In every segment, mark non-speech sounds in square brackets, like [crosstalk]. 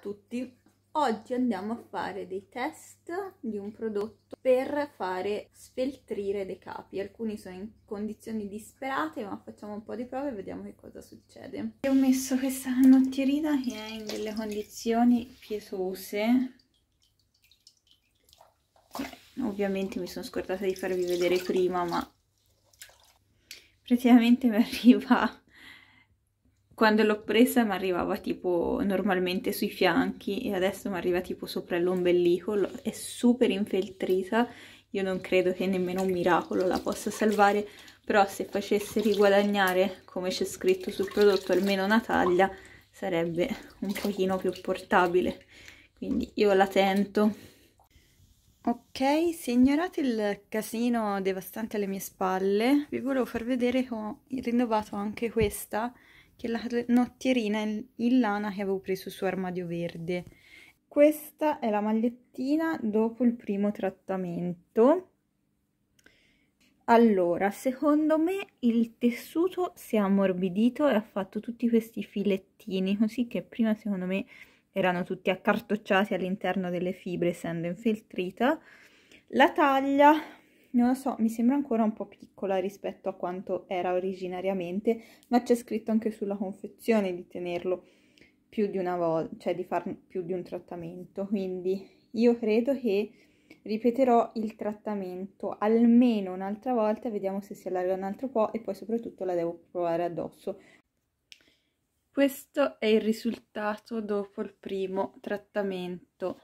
tutti! Oggi andiamo a fare dei test di un prodotto per fare sfeltrire dei capi. Alcuni sono in condizioni disperate, ma facciamo un po' di prove e vediamo che cosa succede. ho messo questa canottierina che è in delle condizioni pietose. Ovviamente mi sono scordata di farvi vedere prima, ma praticamente mi arriva quando l'ho presa mi arrivava tipo normalmente sui fianchi e adesso mi arriva tipo sopra l'ombelico, è super infeltrita, io non credo che nemmeno un miracolo la possa salvare, però se facesse riguadagnare, come c'è scritto sul prodotto, almeno una taglia, sarebbe un pochino più portabile. Quindi io la tento. Ok, se ignorate il casino devastante alle mie spalle, vi volevo far vedere che ho rinnovato anche questa, che la nottierina in lana che avevo preso su Armadio Verde. Questa è la magliettina dopo il primo trattamento. Allora, secondo me il tessuto si è ammorbidito e ha fatto tutti questi filettini, così che prima secondo me erano tutti accartocciati all'interno delle fibre essendo infeltrita. La taglia non lo so, mi sembra ancora un po' piccola rispetto a quanto era originariamente, ma c'è scritto anche sulla confezione di tenerlo più di una volta, cioè di far più di un trattamento, quindi io credo che ripeterò il trattamento almeno un'altra volta, vediamo se si allarga un altro po' e poi soprattutto la devo provare addosso. Questo è il risultato dopo il primo trattamento.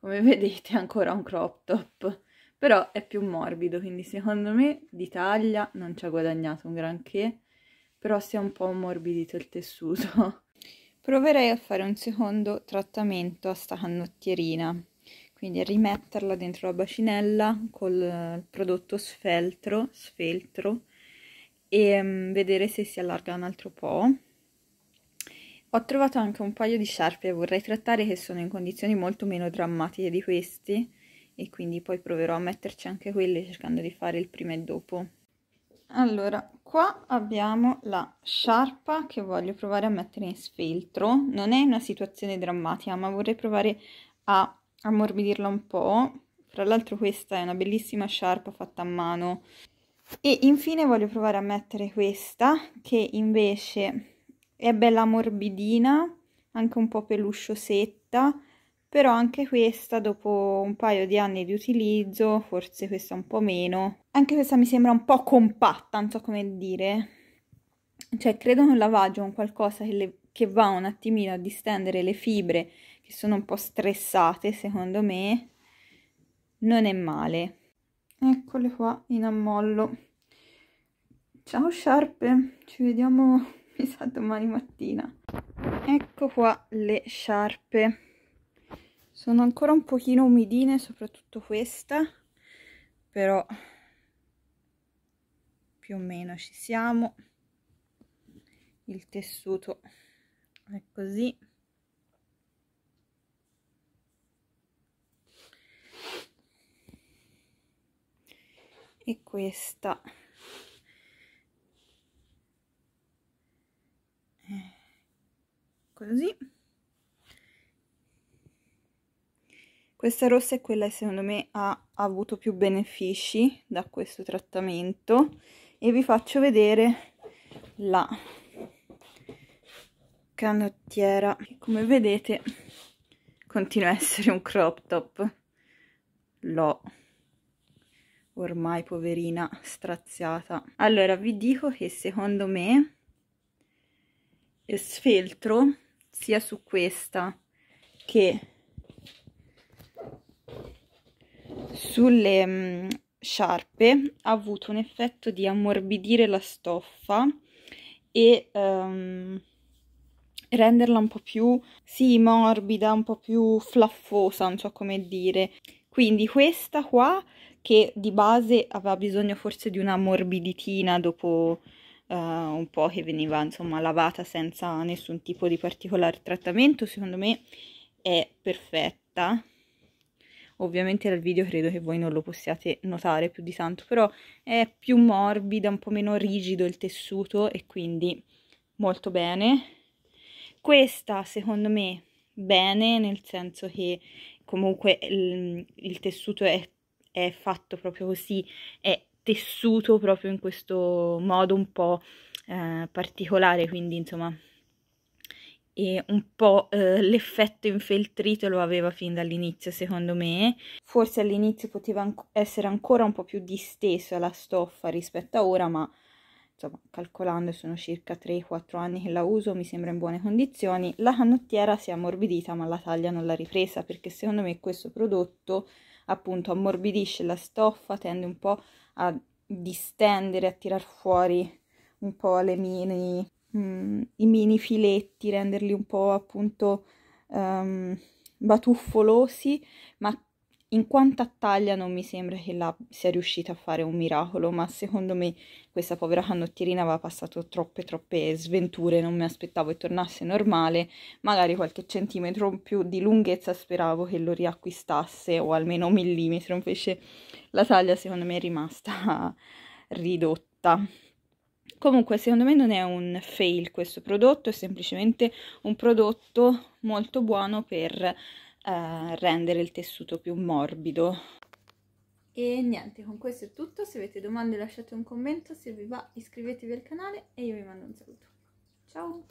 Come vedete ancora un crop top però è più morbido, quindi secondo me di taglia non ci ha guadagnato un granché, però si è un po' ammorbidito il tessuto. [laughs] Proverei a fare un secondo trattamento a sta canottierina, quindi a rimetterla dentro la bacinella col prodotto sfeltro, sfeltro e mm, vedere se si allarga un altro po'. Ho trovato anche un paio di sciarpe che vorrei trattare che sono in condizioni molto meno drammatiche di questi, e quindi poi proverò a metterci anche quelle cercando di fare il prima e dopo. Allora, qua abbiamo la sciarpa che voglio provare a mettere in sfeltro. Non è una situazione drammatica, ma vorrei provare a ammorbidirla un po'. Fra l'altro questa è una bellissima sciarpa fatta a mano. E infine voglio provare a mettere questa, che invece è bella morbidina, anche un po' pelusciosetta, però anche questa dopo un paio di anni di utilizzo, forse questa un po' meno, anche questa mi sembra un po' compatta, non so come dire, cioè credo che un lavaggio con qualcosa che, le, che va un attimino a distendere le fibre che sono un po' stressate secondo me, non è male. Eccole qua in ammollo. Ciao sciarpe, ci vediamo [laughs] mi sa domani mattina. Ecco qua le sciarpe sono ancora un pochino umidine soprattutto questa però più o meno ci siamo il tessuto è così e questa così Questa rossa è quella che secondo me ha avuto più benefici da questo trattamento e vi faccio vedere la canottiera. Come vedete continua a essere un crop top. L'ho ormai poverina straziata. Allora vi dico che secondo me sfeltro sia su questa che sulle mh, mm, sciarpe ha avuto un effetto di ammorbidire la stoffa e um, renderla un po' più, sì, morbida, un po' più flaffosa, non so come dire. Quindi questa qua, che di base aveva bisogno forse di una morbiditina dopo uh, un po' che veniva, insomma, lavata senza nessun tipo di particolare trattamento, secondo me è perfetta ovviamente dal video credo che voi non lo possiate notare più di tanto, però è più morbida, un po' meno rigido il tessuto e quindi molto bene. Questa secondo me bene, nel senso che comunque il, il tessuto è, è fatto proprio così, è tessuto proprio in questo modo un po' eh, particolare, quindi insomma e un po' eh, l'effetto infeltrito lo aveva fin dall'inizio secondo me. Forse all'inizio poteva an- essere ancora un po' più distesa la stoffa rispetto a ora, ma insomma, calcolando sono circa 3-4 anni che la uso, mi sembra in buone condizioni. La canottiera si è ammorbidita, ma la taglia non l'ha ripresa perché secondo me questo prodotto appunto ammorbidisce la stoffa, tende un po' a distendere, a tirar fuori un po' le mini mh, mm, i mini filetti, renderli un po' appunto um, batuffolosi, ma in quanto a taglia non mi sembra che la sia riuscita a fare un miracolo, ma secondo me questa povera canottierina aveva passato troppe troppe sventure, non mi aspettavo che tornasse normale, magari qualche centimetro in più di lunghezza speravo che lo riacquistasse o almeno un millimetro, invece la taglia secondo me è rimasta [laughs] ridotta. Comunque, secondo me non è un fail questo prodotto, è semplicemente un prodotto molto buono per eh, rendere il tessuto più morbido. E niente, con questo è tutto, se avete domande lasciate un commento, se vi va iscrivetevi al canale e io vi mando un saluto. Ciao!